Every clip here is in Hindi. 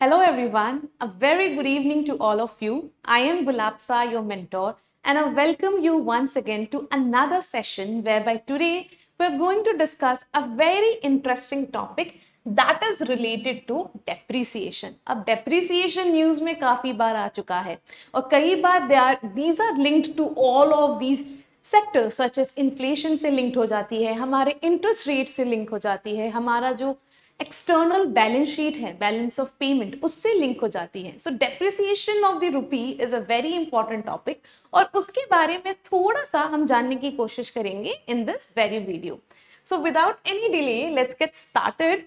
Hello everyone, a very good evening to all of you. I am Gulabsa, your mentor, and I welcome you once again to another session whereby today we're going to discuss a very interesting topic that is related to depreciation. A depreciation news me kafi baar आ चुका है और कई they are, these are linked to all of these sectors such as inflation se linked ho jati hai, हमारे interest rate se linked ho jati hai, हमारा jo एक्सटर्नल बैलेंस शीट है बैलेंस ऑफ पेमेंट उससे लिंक हो जाती है so depreciation of the rupee is a very important topic और उसके बारे में थोड़ा सा हम जानने की कोशिश करेंगे in this very video so without any delay let's get started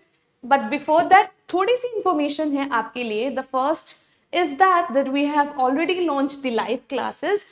but before that थोड़ी सी इंफॉर्मेशन है आपके लिए the first is that that we have already launch the live classes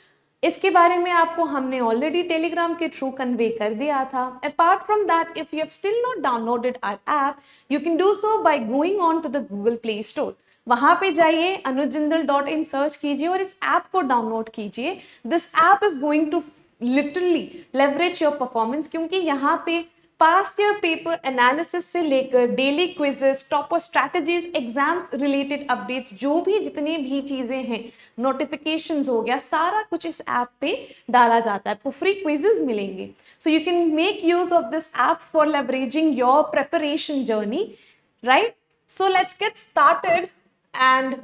इसके बारे में आपको हमने ऑलरेडी टेलीग्राम के थ्रू कन्वे कर दिया था apart from that if you have still not downloaded our app you can do so by going on to the Google play store वहां पे जाइए अनुजिंदल डॉट इन सर्च कीजिए और इस ऐप को डाउनलोड कीजिए this app is going to literally leverage your performance क्योंकि यहाँ पे पास्ट ईयर पेपर एनालिसिस से लेकर daily quizzes topper strategies exams related updates जो भी जितनी भी चीज़ें हैं नोटिफिकेशन हो गया सारा कुछ इस ऐप पे डाला जाता है आपको फ्री क्विजेज मिलेंगे so you can make use of this app for leveraging your preparation journey right so let's get started and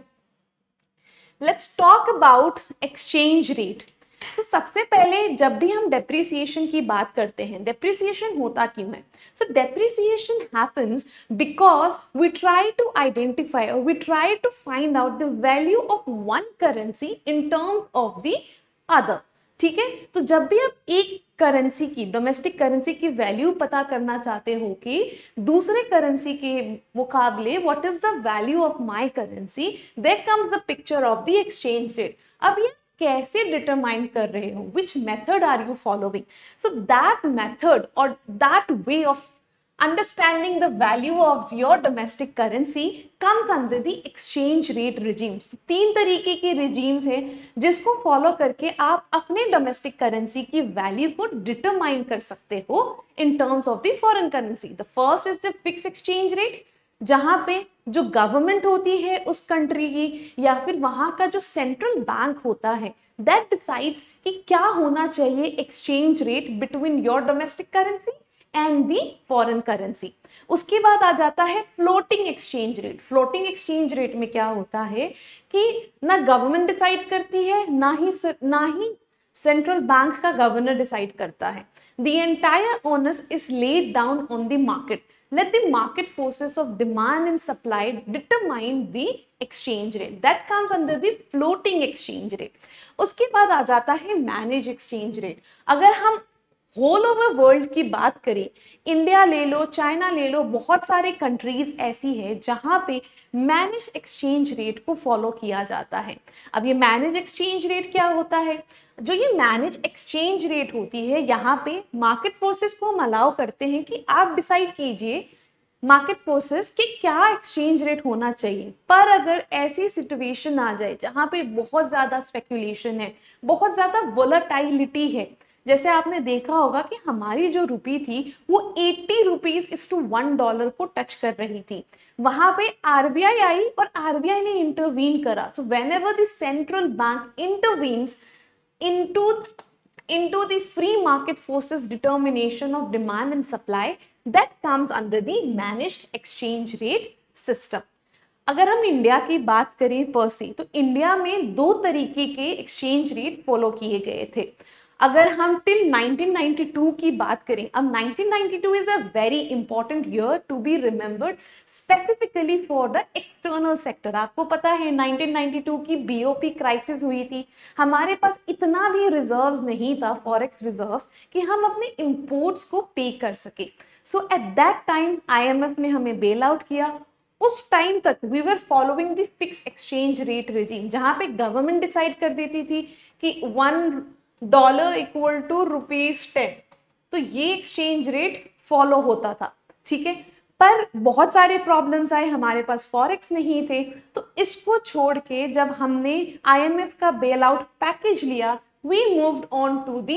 let's talk about exchange rate तो सबसे पहले जब भी हम डेप्रिसिएशन की बात करते हैं डेप्रिसिएशन होता क्यों है so depreciation happens because we try to identify और we try to find out the value of one currency in terms of the other ठीक है तो जब भी आप एक करेंसी की डोमेस्टिक करेंसी की वैल्यू पता करना चाहते हो कि दूसरे करेंसी के मुकाबले what is the value of my currency there comes the picture of the exchange rate अब ये कैसे डिटरमाइन कर रहे हो which method are you following so that method और that way of understanding the value of your domestic currency comes under the exchange rate regimes तीन तरीके के रिजीम्स हैं जिसको फॉलो करके आप अपने डोमेस्टिक करेंसी की वैल्यू को डिटरमाइन कर सकते हो in terms of the foreign currency the first is the fix exchange rate जहाँ पे जो गवर्नमेंट होती है उस कंट्री की या फिर वहाँ का जो सेंट्रल बैंक होता है दैट डिसाइड्स कि क्या होना चाहिए exchange rate between your domestic currency and the foreign currency उसके बाद आ जाता है floating exchange rate floating exchange rate में क्या होता है कि ना गवर्नमेंट डिसाइड करती है ना ही ना ही सेंट्रल बैंक का गवर्नर डिसाइड करता है the entire onus is laid down on the market let the market forces of demand and supply determine the exchange rate that comes under the floating exchange rate uske baad aa jata hai manage exchange rate agar hum whole over world की बात करें इंडिया ले लो चाइना ले लो बहुत सारे कंट्रीज ऐसी है जहां पे मैनेज एक्सचेंज रेट को फॉलो किया जाता है अब ये मैनेज एक्सचेंज रेट क्या होता है जो ये मैनेज एक्सचेंज रेट होती है यहाँ पे मार्केट फोर्सेस को हम अलाउ करते हैं कि आप डिसाइड कीजिए मार्केट फोर्सेस के क्या एक्सचेंज रेट होना चाहिए पर अगर ऐसी सिचुएशन आ जाए जहाँ पे बहुत ज़्यादा स्पेकुलेशन है बहुत ज़्यादा वोलाटाइलिटी है जैसे आपने देखा होगा कि हमारी जो रुपी थी वो eighty rupees is to one dollar को टच कर रही थी वहां पे आरबीआई आई और आरबीआई ने इंटरवीन करा so whenever the central bank intervenes into into the free market forces determination of demand and supply that comes under the manage exchange rate system अगर हम इंडिया की बात करें परसी तो इंडिया में दो तरीके के एक्सचेंज रेट फॉलो किए गए थे अगर हम टिल 1992 की बात करें अब 1992 is a very important year to be remembered specifically for the external sector आपको पता है 1992 की बीओपी क्राइसिस हुई थी हमारे पास इतना भी रिजर्व्स नहीं था फॉरेक्स रिजर्व्स कि हम अपने इंपोर्ट्स को पे कर सके so at that time IMF ने हमें बेल आउट किया उस टाइम तक we were following the fix exchange rate regime जहां पे गवर्नमेंट डिसाइड कर देती थी कि one dollar equal to rupees ten तो ये एक्सचेंज रेट फॉलो होता था ठीक है पर बहुत सारे प्रॉब्लम्स आए हमारे पास फॉरेक्स नहीं थे तो इसको छोड़ के जब हमने आईएमएफ का बेल आउट पैकेज लिया we moved on to the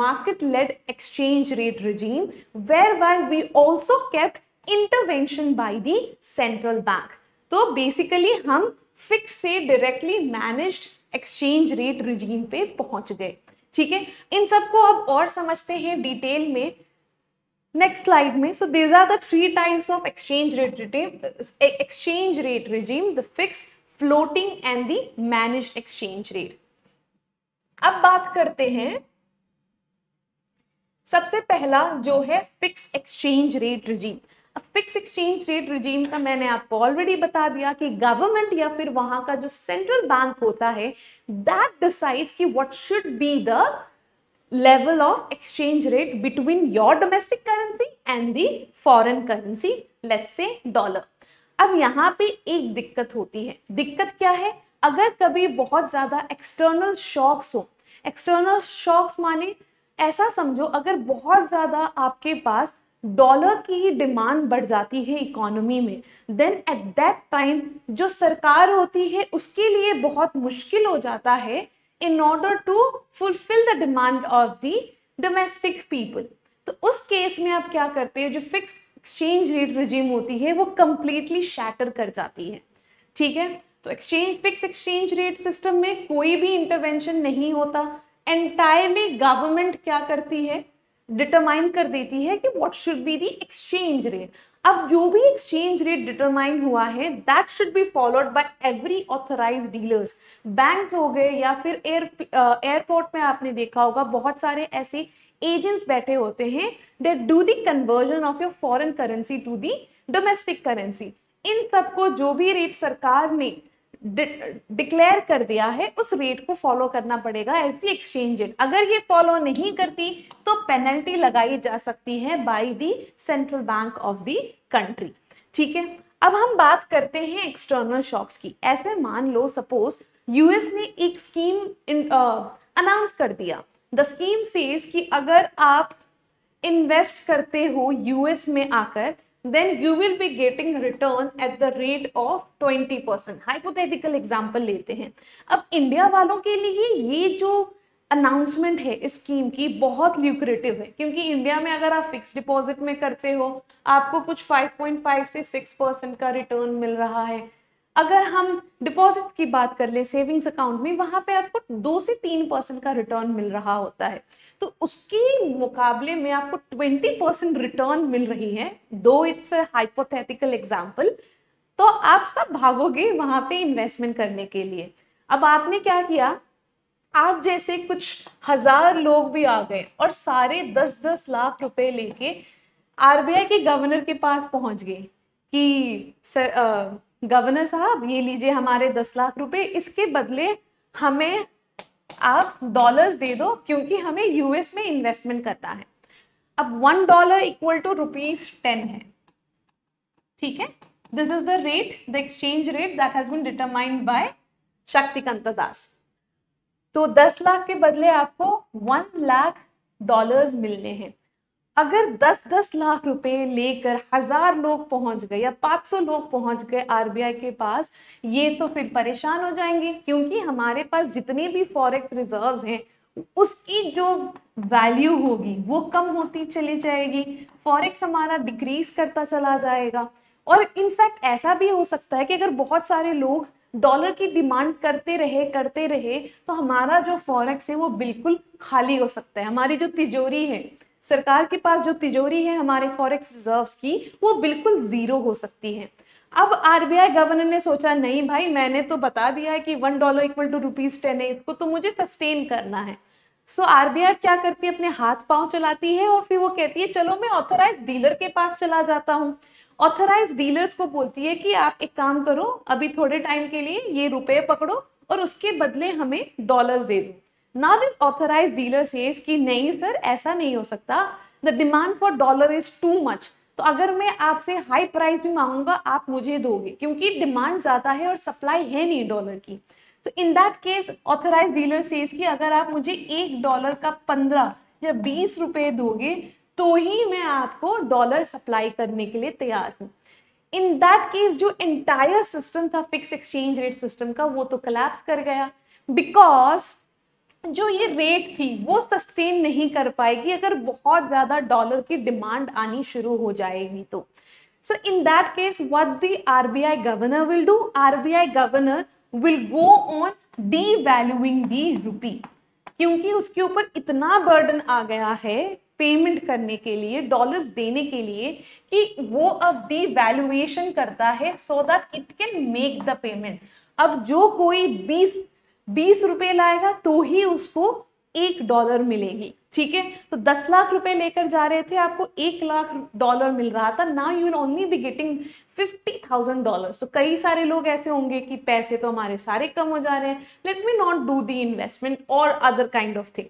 market led exchange rate regime whereby we also kept intervention by the central bank तो बेसिकली हम फिक्स से directly managed exchange rate regime पे पहुंच गए ठीक है इन सबको अब और समझते हैं डिटेल में नेक्स्ट स्लाइड में so these are the three types of exchange rate regime exchange rate regime the fix floating and the manage exchange rate अब बात करते हैं सबसे पहला जो है fix exchange rate regime fix exchange rate regime का मैंने आपको ऑलरेडी बता दिया कि गवर्नमेंट या फिर वहां का जो सेंट्रल बैंक होता है दैट डिसाइड्स कि what should be the level of exchange rate between your domestic currency and the foreign currency let's say dollar अब यहाँ पे एक दिक्कत होती है दिक्कत क्या है अगर कभी बहुत ज़्यादा एक्सटर्नल शॉक्स हो एक्सटर्नल शॉक्स माने ऐसा समझो अगर बहुत ज़्यादा आपके पास डॉलर की डिमांड बढ़ जाती है इकोनॉमी में देन एट दैट टाइम जो सरकार होती है उसके लिए बहुत मुश्किल हो जाता है in order to fulfil the demand of the domestic people तो उस केस में आप क्या करते हैं जो फिक्स एक्सचेंज रेट रिजीम होती है वो कंप्लीटली शैटर कर जाती है ठीक है तो exchange fix exchange rate system में कोई भी इंटरवेंशन नहीं होता एंटायरली गवर्नमेंट क्या करती है डिटरमाइन कर देती है कि what should be the exchange rate अब जो भी एक्सचेंज रेट डिटरमाइन हुआ है that should be followed by every authorise dealers banks हो गए या फिर एयर एयरपोर्ट uh, में आपने देखा होगा बहुत सारे ऐसे एजेंट्स बैठे होते हैं they do the conversion of your foreign currency to the domestic currency इन सबको जो भी रेट सरकार ने डिक्लेयर कर दिया है उस रेट को फॉलो करना पड़ेगा एज दी एक्सचेंज रेट अगर ये फॉलो नहीं करती तो पेनल्टी लगाई जा सकती है by the central bank of the country ठीक है अब हम बात करते हैं एक्सटर्नल शॉक्स की ऐसे मान लो सपोज यूएस ने एक स्कीम अनाउंस कर दिया द स्कीम सेज कि अगर आप इन्वेस्ट करते हो यूएस में आकर then you will be getting return at the rate of 20 percent hypothetical example लेते हैं अब इंडिया वालों के लिए ये जो अनाउंसमेंट है इस स्कीम की बहुत ल्यूक्रेटिव है क्योंकि इंडिया में अगर आप फिक्स डिपॉजिट में करते हो आपको कुछ 5.5 से 6 परसेंट का रिटर्न मिल रहा है अगर हम डिपॉजिट्स की बात कर ले सेविंग्स अकाउंट में वहां पे आपको दो से तीन परसेंट का रिटर्न मिल रहा होता है तो उसके मुकाबले में आपको ट्वेंटी परसेंट रिटर्न मिल रही है दो इट्स हाइपोथेटिकल एग्जाम्पल तो आप सब भागोगे वहां पे इन्वेस्टमेंट करने के लिए अब आपने क्या किया आप जैसे कुछ हजार लोग भी आ गए और सारे दस दस लाख रुपए लेके आरबीआई के गवर्नर के पास पहुंच गए कि सर आ, गवर्नर साहब ये लीजिए हमारे दस लाख रुपए इसके बदले हमें आप डॉलर्स दे दो क्योंकि हमें यूएस में इन्वेस्टमेंट करना है अब one dollar equal to rupees ten है ठीक है this is the rate the exchange rate that has been determined by Shaktikanta Das तो दस लाख के बदले आपको वन लाख डॉलर्स मिलने हैं अगर 10-10 लाख रुपए लेकर हजार लोग पहुंच गए या 500 लोग पहुंच गए आरबीआई के पास ये तो फिर परेशान हो जाएंगे क्योंकि हमारे पास जितने भी फॉरेक्स रिजर्व्स हैं उसकी जो वैल्यू होगी वो कम होती चली जाएगी फॉरेक्स हमारा डिक्रीज करता चला जाएगा और इनफैक्ट ऐसा भी हो सकता है कि अगर बहुत सारे लोग डॉलर की डिमांड करते रहे करते रहे तो हमारा जो फॉरेक्स है वो बिल्कुल खाली हो सकता है हमारी जो तिजोरी है सरकार के पास जो तिजोरी है हमारे फॉरेक्स रिजर्व की वो बिल्कुल ज़ीरो हो सकती है अब आरबीआई गवर्नर ने सोचा नहीं भाई मैंने तो बता दिया है कि one dollar equal to rupees ten है इसको तो मुझे सस्टेन करना है सो so, आरबीआई क्या करती है अपने हाथ पांव चलाती है और फिर वो कहती है चलो मैं ऑथराइज डीलर के पास चला जाता हूँ ऑथराइज डीलर्स को बोलती है कि आप एक काम करो अभी थोड़े टाइम के लिए ये रुपए पकड़ो और उसके बदले हमें डॉलर्स दे दो नाउ दिस ऑथराइज डीलर से कि नहीं सर ऐसा नहीं हो सकता the demand for dollar is too much तो अगर मैं आपसे हाई प्राइस भी मांगूंगा आप मुझे दोगे क्योंकि डिमांड ज़्यादा है और सप्लाई है नहीं डॉलर की तो in that case authorise dealer says कि अगर आप मुझे एक डॉलर का पंद्रह या बीस रुपए दोगे तो ही मैं आपको डॉलर सप्लाई करने के लिए तैयार हूँ इन दैट केस जो एंटायर सिस्टम था फिक्स एक्सचेंज रेट सिस्टम का वो तो कलेप्स कर गया बिकॉज जो ये रेट थी वो सस्टेन नहीं कर पाएगी अगर बहुत ज़्यादा डॉलर की डिमांड आनी शुरू हो जाएगी तो so in that case what the RBI governor will do RBI governor will go on devaluing the rupee क्योंकि उसके ऊपर इतना बर्डन आ गया है पेमेंट करने के लिए डॉलर्स देने के लिए कि वो अब डी वैल्यूएशन करता है so that it can make the payment अब जो कोई 20 बीस रुपए लाएगा तो ही उसको एक डॉलर मिलेगी ठीक है तो दस लाख रुपए लेकर जा रहे थे आपको एक लाख डॉलर मिल रहा था ना you will only be getting fifty thousand dollar तो कई सारे लोग ऐसे होंगे कि पैसे तो हमारे सारे कम हो जा रहे हैं let me not do the investment और अदर काइंड ऑफ थिंग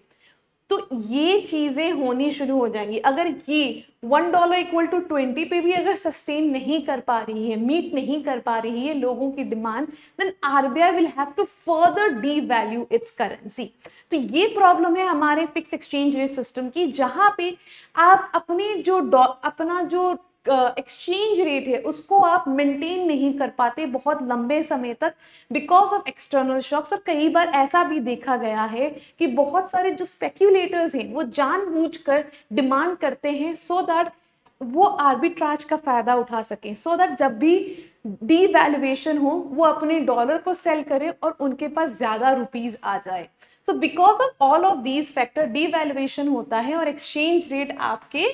तो ये चीज़ें होनी शुरू हो जाएंगी अगर ये one dollar equal to twenty पे भी अगर सस्टेन नहीं कर पा रही है मीट नहीं कर पा रही है लोगों की demand then RBI will have to further devalue its currency तो ये प्रॉब्लम है हमारे फिक्स एक्सचेंज रेट सिस्टम की जहाँ पे आप अपने जो अपना जो एक्सचेंज रेट है उसको आप मेंटेन नहीं कर पाते बहुत लंबे समय तक बिकॉज ऑफ एक्सटर्नल शॉक्स और कई बार ऐसा भी देखा गया है कि बहुत सारे जो स्पेक्यूलेटर्स हैं वो जानबूझकर डिमांड करते हैं सो so दैट वो आर्बिट्राज का फ़ायदा उठा सकें सो दैट जब भी डीवैल्यूएशन हो वो अपने डॉलर को सेल करें और उनके पास ज़्यादा रुपीज़ आ जाए so because of all of these factor devaluation होता है और एक्सचेंज रेट आपके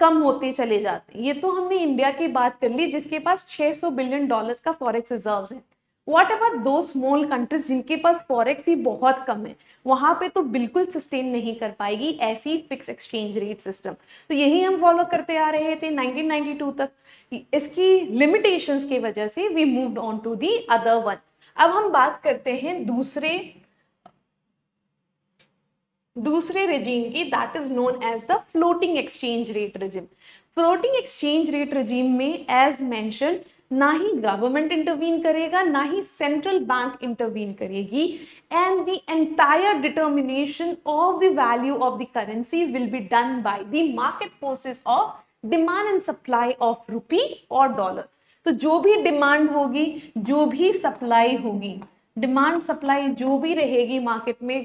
कम होते चले जाते हैं ये तो हमने इंडिया की बात कर ली जिसके पास 600 बिलियन डॉलर्स का फॉरेक्स रिजर्व है वॉट अबाउट दो स्मॉल कंट्रीज जिनके पास फॉरेक्स ही बहुत कम है वहाँ पे तो बिल्कुल सस्टेन नहीं कर पाएगी ऐसी फिक्स एक्सचेंज रेट सिस्टम तो यही हम फॉलो करते आ रहे थे 1992 तक इसकी लिमिटेशंस की वजह से we moved on to the other one अब हम बात करते हैं दूसरे दूसरे रेजीम की that is known as the floating exchange rate regime floating exchange rate regime में एज मैंशन ना ही गवर्नमेंट इंटरवीन करेगा ना ही सेंट्रल बैंक इंटरवीन करेगी and the entire determination of the value of the currency will be done by the market forces of demand and supply of रुपी और डॉलर तो जो भी डिमांड होगी जो भी सप्लाई होगी डिमांड सप्लाई जो भी रहेगी मार्केट में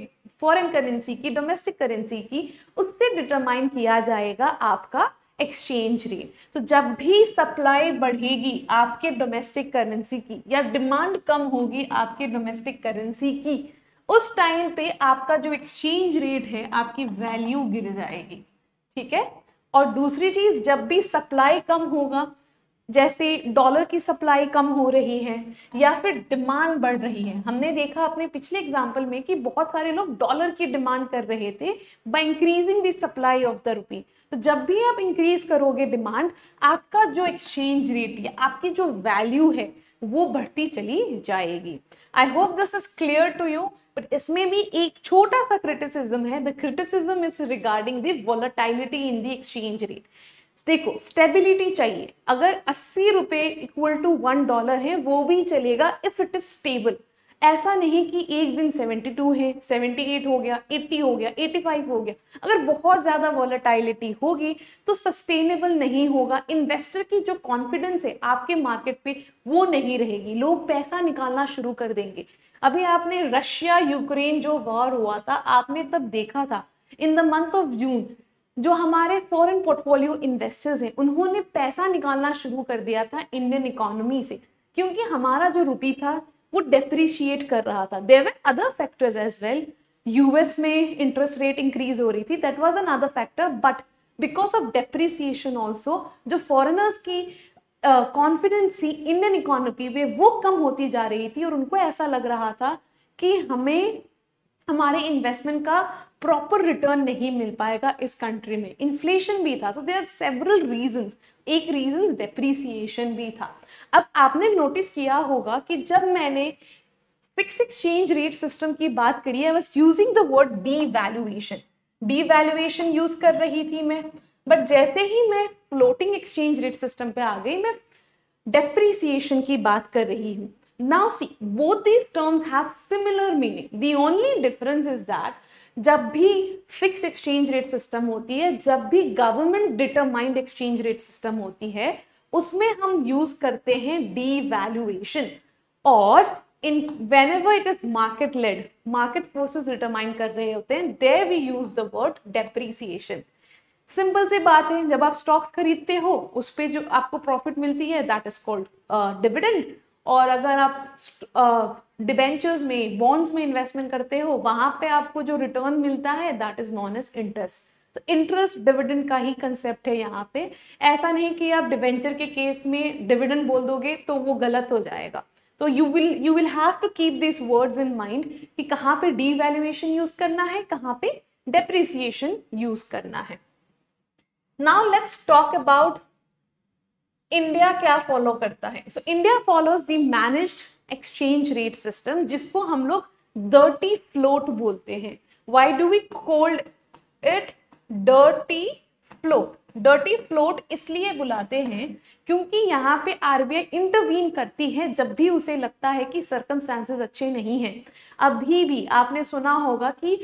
फॉरेन करेंसी की डोमेस्टिक करेंसी की उससे डिटरमाइन किया जाएगा आपका एक्सचेंज रेट तो जब भी सप्लाई बढ़ेगी आपके डोमेस्टिक करेंसी की या डिमांड कम होगी आपके डोमेस्टिक करेंसी की उस टाइम पे आपका जो एक्सचेंज रेट है आपकी वैल्यू गिर जाएगी ठीक है और दूसरी चीज जब भी सप्लाई कम होगा जैसे डॉलर की सप्लाई कम हो रही है या फिर डिमांड बढ़ रही है हमने देखा अपने पिछले एग्जाम्पल में कि बहुत सारे लोग डॉलर की डिमांड कर रहे थे by increasing the supply of the rupee तो जब भी आप इंक्रीज करोगे डिमांड आपका जो एक्सचेंज रेट या आपकी जो वैल्यू है वो बढ़ती चली जाएगी I hope this is clear to you but इसमें भी एक छोटा सा क्रिटिसिज्म है the criticism is regarding the volatility in the exchange rate देखो स्टेबिलिटी चाहिए अगर अस्सी रुपए इक्वल टू वन डॉलर है वो भी चलेगा इफ इट इज स्टेबल ऐसा नहीं कि एक दिन 72 है 78 हो गया 80 हो गया 85 हो गया अगर बहुत ज़्यादा वॉलेटाइलिटी होगी तो सस्टेनेबल नहीं होगा इन्वेस्टर की जो कॉन्फिडेंस है आपके मार्केट पे वो नहीं रहेगी लोग पैसा निकालना शुरू कर देंगे अभी आपने रशिया यूक्रेन जो वॉर हुआ था आपने तब देखा था in the month of June जो हमारे फॉरेन पोर्टफोलियो इन्वेस्टर्स हैं उन्होंने पैसा निकालना शुरू कर दिया था इंडियन इकोनॉमी से क्योंकि हमारा जो रुपी था वो डेप्रिशिएट कर रहा था देवे other factors as well US में इंटरेस्ट रेट इंक्रीज हो रही थी that an other factor but because of depreciation also जो फॉरनर्स की कॉन्फिडेंस थी इंडियन इकोनॉमी में वो कम होती जा रही थी और उनको ऐसा लग रहा था कि हमें हमारे इन्वेस्टमेंट का प्रॉपर रिटर्न नहीं मिल पाएगा इस कंट्री में इन्फ्लेशन भी था सो देर सेवरल रीजन एक रीजन डिप्रिसिएशन भी था अब आपने नोटिस किया होगा कि जब मैंने फिक्स एक्सचेंज रेट सिस्टम की बात करी I was using the word devaluation devaluation use कर रही थी मैं बट जैसे ही मैं फ्लोटिंग एक्सचेंज रेट सिस्टम पे आ गई मैं डेप्रिसिएशन की बात कर रही हूँ now see both these terms have similar meaning The only difference is that जब भी फिक्स एक्सचेंज रेट सिस्टम होती है जब भी government determined exchange rate system होती है उसमें हम यूज करते हैं डी वैल्यूएशन और in whenever it is market led market forces determine कर रहे होते हैं they we use the word depreciation simple सी बात है जब आप स्टॉक्स खरीदते हो उस पर जो आपको प्रॉफिट मिलती है दैट इज कॉल्ड डिविडेंड और अगर आप डिबेंचर्स में बॉन्ड्स में इन्वेस्टमेंट करते हो वहां पे आपको जो रिटर्न मिलता है that is known as interest तो इंटरेस्ट डिविडेंड का ही कंसेप्ट है यहाँ पे ऐसा नहीं कि आप डिबेंचर के केस में डिविडेंड बोल दोगे तो वो गलत हो जाएगा तो you will you will have to keep this words in mind कि कहाँ पे डी वैल्यूएशन यूज करना है कहाँ पे डेप्रिसिएशन यूज करना है now let's talk about India क्या फॉलो करता है so India follows the manage exchange rate system जिसको हम लोग डर्टी फ्लोट बोलते हैं why do we call it dirty float dirty float इसलिए बुलाते हैं क्योंकि यहाँ पे आरबीआई इंटरवीन करती है जब भी उसे लगता है कि सरकम अच्छे नहीं हैं अभी भी आपने सुना होगा कि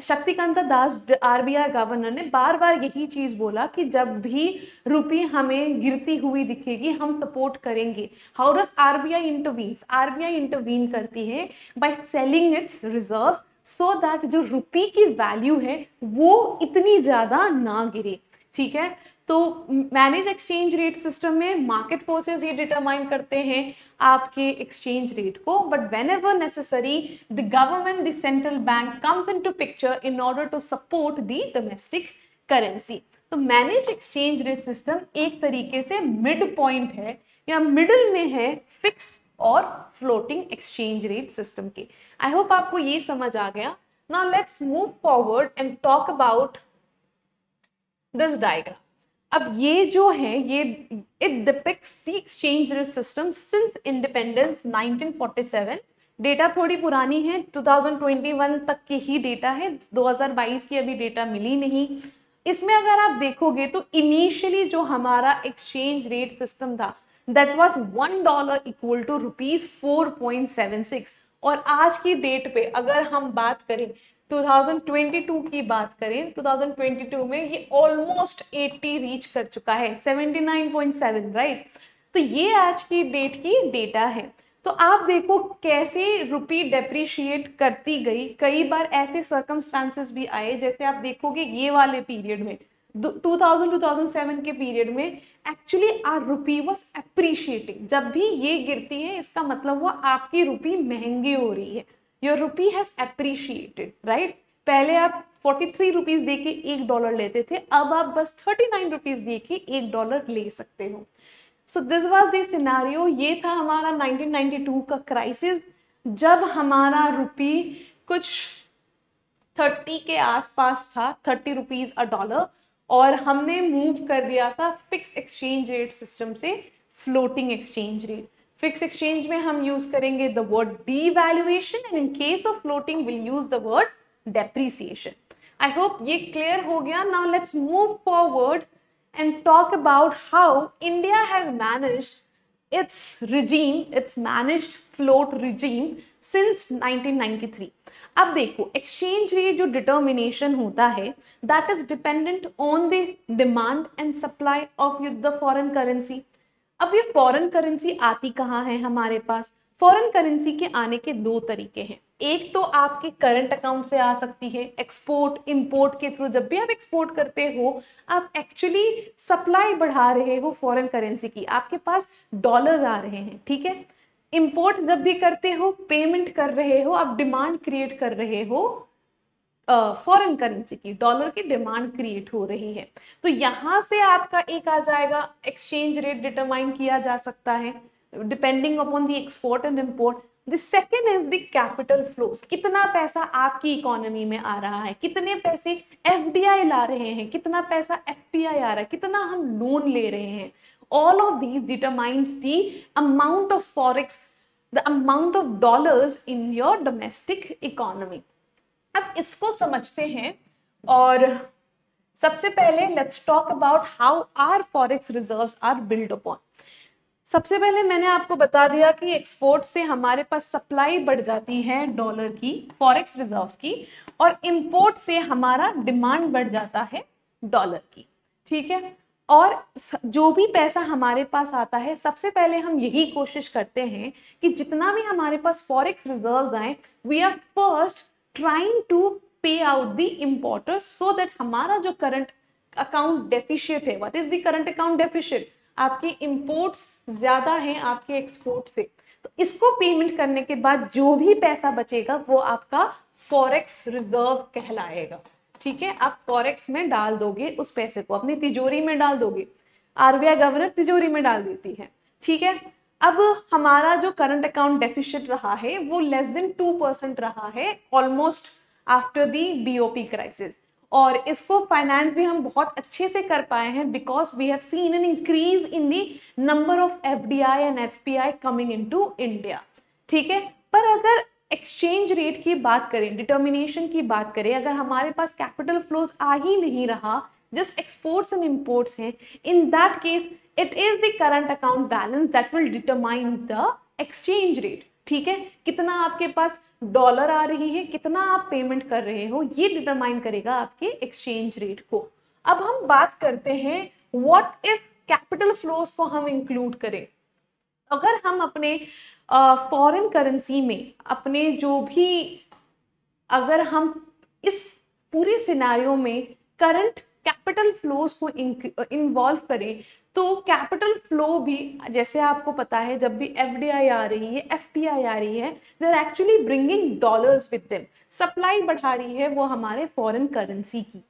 शक्तिकांता दास आरबीआई गवर्नर ने बार बार यही चीज़ बोला कि जब भी रुपी हमें गिरती हुई दिखेगी हम सपोर्ट करेंगे how does RBI be RBI intervene करती है by selling its reserves so that जो रुपी की वैल्यू है वो इतनी ज़्यादा ना गिरे ठीक है तो मैनेज एक्सचेंज रेट सिस्टम में मार्केट फोर्सेस ये डिटरमाइन करते हैं आपके एक्सचेंज रेट को but whenever necessary the government the central bank comes in to picture in order to support the domestic currency तो मैनेज एक्सचेंज रेट सिस्टम एक तरीके से मिड पॉइंट है या मिडल में है फिक्स और फ्लोटिंग एक्सचेंज रेट सिस्टम के आई होप आपको ये समझ आ गया now let's move forward and talk about this diagram अब ये जो है ये it depicts the exchange system since independence 1947 data थोड़ी पुरानी है 2021 तक की ही डेटा है 2022 की अभी डेटा मिली नहीं इसमें अगर आप देखोगे तो इनिशियली जो हमारा एक्सचेंज रेट सिस्टम था that was one dollar equal to rupees four point seven six और आज की डेट पे अगर हम बात करें 2022 की बात करें 2022 में ये ऑलमोस्ट 80 रीच कर चुका है 79.7 राइट तो ये आज की डेट की डेटा है तो आप देखो कैसे रुपी डेप्रिशिएट करती गई कई बार ऐसे सर्कमस्टांसेस भी आए जैसे आप देखोगे ये वाले पीरियड में 2000-2007 के पीरियड में actually our rupee was appreciating जब भी ये गिरती है इसका मतलब हुआ आपकी रुपी महंगी हो रही है your rupee has appreciated right पहले आप फोर्टी थ्री रुपीज़ दे के एक डॉलर लेते थे अब आप बस थर्टी नाइन रुपीज़ दे के एक डॉलर ले सकते हो सो दिस वॉज दिनारियो ये था हमारा 1992 का क्राइसिस जब हमारा रुपी कुछ थर्टी के आसपास था थर्टी रुपीज़ अ डॉलर और हमने मूव कर दिया था फिक्स एक्सचेंज रेट सिस्टम से floating exchange rate fix exchange में हम यूज करेंगे the word devaluation and in case of floating will use the word depreciation I hope ये क्लियर हो गया now let's move forward and talk about how India has manage its regime its manage float regime since 1993. अब देखो एक्सचेंज रेट जो डिटर्मिनेशन होता है that is dependent on the demand and supply of the foreign currency अब ये फॉरेन करेंसी आती कहाँ है हमारे पास फॉरेन करेंसी के आने के दो तरीके हैं एक तो आपके करंट अकाउंट से आ सकती है एक्सपोर्ट इंपोर्ट के थ्रू जब भी आप एक्सपोर्ट करते हो आप एक्चुअली सप्लाई बढ़ा रहे हो फॉरेन करेंसी की आपके पास डॉलर्स आ रहे हैं ठीक है इंपोर्ट जब भी करते हो पेमेंट कर रहे हो आप डिमांड क्रिएट कर रहे हो फॉरेन करेंसी की डॉलर की डिमांड क्रिएट हो रही है तो यहां से आपका एक आ जाएगा एक्सचेंज रेट डिटरमाइन किया जा सकता है depending upon the export and import the second is the capital flows कितना पैसा आपकी इकोनॉमी में आ रहा है कितने पैसे एफ ला रहे हैं कितना पैसा एफ आ रहा है कितना हम लोन ले रहे हैं all of these determines the amount of forex the amount of dollars in your domestic economy अब इसको समझते हैं और सबसे पहले let's talk about how our forex reserve are build upon सबसे पहले मैंने आपको बता दिया कि एक्सपोर्ट से हमारे पास सप्लाई बढ़ जाती है डॉलर की फॉरेक्स रिजर्व की और इंपोर्ट से हमारा डिमांड बढ़ जाता है डॉलर की ठीक है और जो भी पैसा हमारे पास आता है सबसे पहले हम यही कोशिश करते हैं कि जितना भी हमारे पास फॉरेक्स रिजर्व आए we are first trying to pay out the importers so that हमारा जो करंट अकाउंट डेफिशिएट है what is the current account deficit आपके इम्पोर्ट्स ज्यादा हैं आपके एक्सपोर्ट से तो इसको पेमेंट करने के बाद जो भी पैसा बचेगा वो आपका फॉरेक्स रिजर्व कहलाएगा ठीक है आप फॉरेक्स में डाल दोगे उस पैसे को अपनी तिजोरी में डाल दोगे आरबीआई गवर्नर तिजोरी में डाल देती है ठीक है अब हमारा जो करंट अकाउंट डेफिशिट रहा है वो लेस देन टू परसेंट रहा है almost after the BOP crisis और इसको फाइनेंस भी हम बहुत अच्छे से कर पाए हैं because we have seen an increase in the number of F D I and F P I coming into India ठीक है पर अगर एक्सचेंज रेट की बात करें डिटर्मिनेशन की बात करें अगर हमारे पास कैपिटल फ्लोज आ ही नहीं रहा जस्ट एक्सपोर्ट्स एंड इम्पोर्ट्स हैं in that case it is the current account balance that will determine the exchange rate ठीक है कितना आपके पास डॉलर आ रही है कितना आप पेमेंट कर रहे हो ये डिटरमाइन करेगा आपके एक्सचेंज रेट को अब हम बात करते हैं व्हाट इफ कैपिटल फ्लोज को हम इंक्लूड करें अगर हम अपने फॉरेन uh, करेंसी में अपने जो भी अगर हम इस पूरे सिनारियों में करंट कैपिटल फ्लोज को इन्वॉल्व करें तो कैपिटल फ्लो भी जैसे आपको पता है जब भी एफ आ रही है एफ आ रही है they are actually bringing dollars with them supply बढ़ा रही है वो हमारे फॉरेन करेंसी की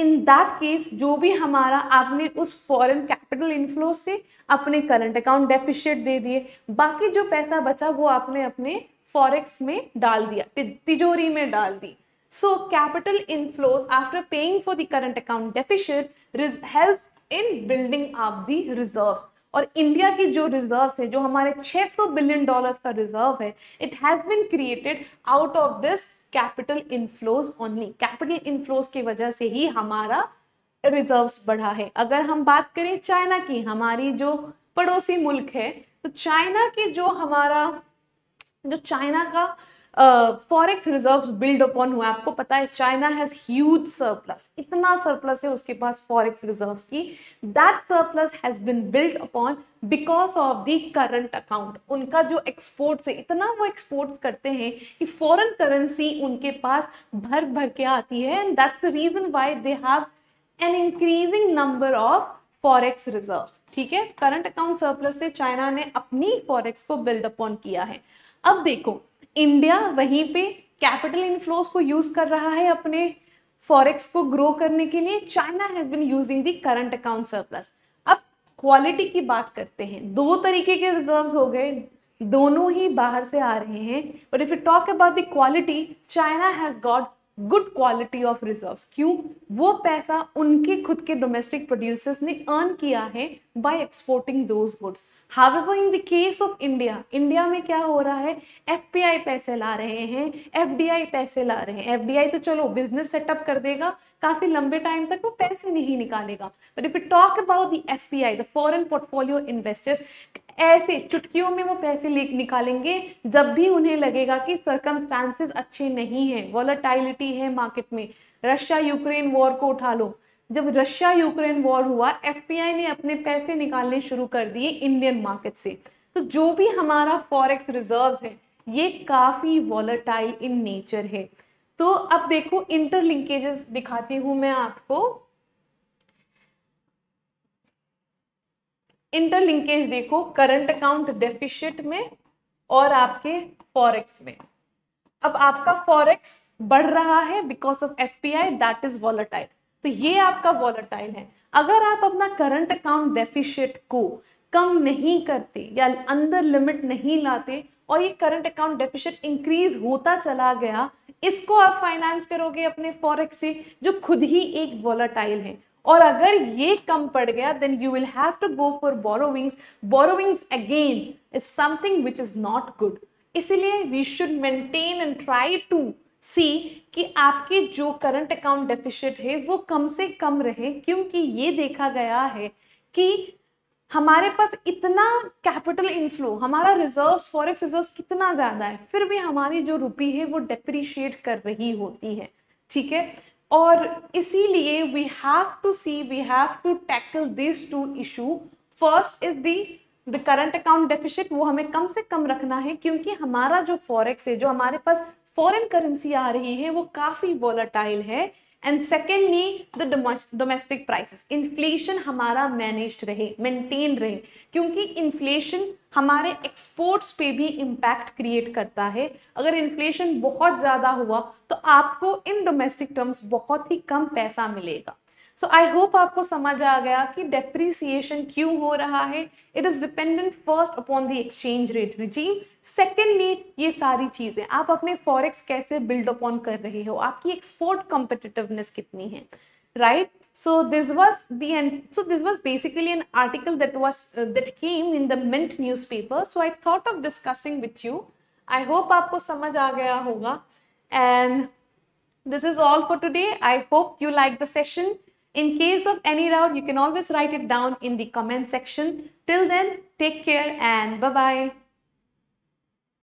इन दैट केस जो भी हमारा आपने उस फॉरेन कैपिटल इनफ्लो से अपने करंट अकाउंट डेफिशिएट दे दिए बाकी जो पैसा बचा वो आपने अपने फॉरेक्स में डाल दिया तिजोरी में डाल दी So capital inflows after paying for the current account deficit helps in building up the reserves. और इंडिया की जो रिजर्व्स है जो हमारे 600 बिलियन डॉलर्स का रिजर्व है it has been created out of this capital inflows only capital inflows की वजह से ही हमारा रिजर्व्स बढ़ा है अगर हम बात करें चाइना की हमारी जो पड़ोसी मुल्क है तो चाइना की जो हमारा जो चाइना का फॉरेक्स रिजर्व बिल्ड अपॉन हुआ आपको पता है चाइना हैज ह्यूज सरप्लस इतना सरप्लस है उसके पास फॉरेक्स रिजर्व की that surplus has been build upon because of the current account उनका जो एक्सपोर्ट्स है इतना वो एक्सपोर्ट्स करते हैं कि फॉरन करेंसी उनके पास भर भर के आती है and that's the reason why they have an increasing number of forex reserve ठीक है करंट अकाउंट सरप्लस से चाइना ने अपनी फॉरेक्स को बिल्ड अपॉन किया है अब देखो इंडिया वहीं पे कैपिटल इनफ्लोस को यूज़ कर रहा है अपने फॉरेक्स को ग्रो करने के लिए China has been using the current account surplus अब क्वालिटी की बात करते हैं दो तरीके के रिजर्व हो गए दोनों ही बाहर से आ रहे हैं but if you talk about the quality China has got good quality of reserve क्यों वो पैसा उनके खुद के डोमेस्टिक प्रोड्यूसर्स ने अर्न किया है by exporting those goods however in the case of India India में क्या हो रहा है एफ पी आई पैसे ला रहे हैं एफडीआई पैसे ला रहे हैं एफ डी आई तो चलो बिजनेस सेटअप कर देगा काफी लंबे टाइम तक वो पैसे नहीं निकालेगा but if you talk about the I the foreign portfolio investors ऐसे चुटकियों में वो पैसे निकालेंगे जब भी उन्हें लगेगा कि सर्कमस्टांसेस अच्छे नहीं है वॉलटाइलिटी है मार्केट में रशिया यूक्रेन वॉर को उठा लो जब रशिया यूक्रेन वॉर हुआ एफपीआई ने अपने पैसे निकालने शुरू कर दिए इंडियन मार्केट से तो जो भी हमारा फॉरेक्स रिजर्व है ये काफ़ी वॉलटाइल इन नेचर है तो अब देखो इंटरलिंकेजेस दिखाती हूँ मैं आपको इंटरलिंकेज देखो करंट अकाउंट डेफिशिट में और आपके फॉरेक्स में अब आपका फॉरेक्स बढ़ रहा है because of F P I that is volatile तो ये आपका वॉलेटाइल है अगर आप अपना करंट अकाउंट डेफिशिट को कम नहीं करते या अंदर लिमिट नहीं लाते और ये करंट अकाउंट डेफिशिट इंक्रीज होता चला गया इसको आप फाइनेंस करोगे अपने फॉरेक्स से जो खुद ही एक वॉलेटाइल है और अगर ये कम पड़ गया then you will have to go for borrowings borrowings again is something which is not good इसीलिए we should maintain and try to see कि आपके जो करंट अकाउंट डेफिशिट है वो कम से कम रहे क्योंकि ये देखा गया है कि हमारे पास इतना कैपिटल इनफ्लो हमारा रिजर्व्स फॉरेक्स रिजर्व्स कितना ज़्यादा है फिर भी हमारी जो रुपी है वो डेप्रिशिएट कर रही होती है ठीक है और इसीलिए we have to see we have to tackle this two issue first is the the current account deficit वो हमें कम से कम रखना है क्योंकि हमारा जो फॉरेक्स है जो हमारे पास फॉरेन करेंसी आ रही है वो काफ़ी वॉलाटाइल है and secondly the domestic prices inflation हमारा मैनेज रहे मेंटेन रहे क्योंकि इन्फ्लेशन हमारे एक्सपोर्ट्स पे भी इम्पैक्ट क्रिएट करता है अगर इन्फ्लेशन बहुत ज़्यादा हुआ तो आपको इन डोमेस्टिक टर्म्स बहुत ही कम पैसा मिलेगा सो आई होप आपको समझ आ गया कि डेप्रिसिएशन क्यों हो रहा है it is dependent first upon the exchange rate regime secondly ये सारी चीज़ें आप अपने फॉरेक्स कैसे बिल्ड अपॉन कर रहे हो आपकी एक्सपोर्ट competitiveness कितनी है right right so this was the end so this was basically an article that was uh, that came in the mint newspaper so i thought of discussing with you i hope aapko samajh aa gaya hoga and this is all for today i hope you like the session In case of any doubt, you can always write it down in the comment section. Till then, take care and bye-bye.